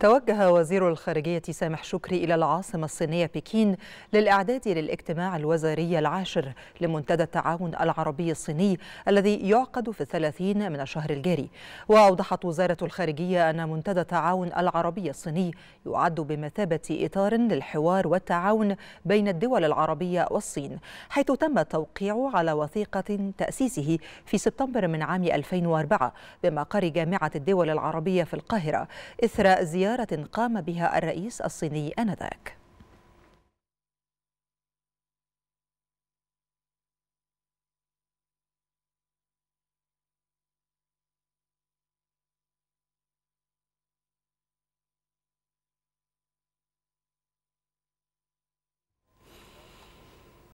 توجه وزير الخارجية سامح شكري إلى العاصمة الصينية بكين للإعداد للاجتماع الوزاري العاشر لمنتدى التعاون العربي الصيني الذي يعقد في الثلاثين من الشهر الجاري وأوضحت وزارة الخارجية أن منتدى التعاون العربي الصيني يعد بمثابة إطار للحوار والتعاون بين الدول العربية والصين حيث تم التوقيع على وثيقة تأسيسه في سبتمبر من عام 2004 بمقر جامعة الدول العربية في القاهرة إثر زيارة زيارة قام بها الرئيس الصيني آنذاك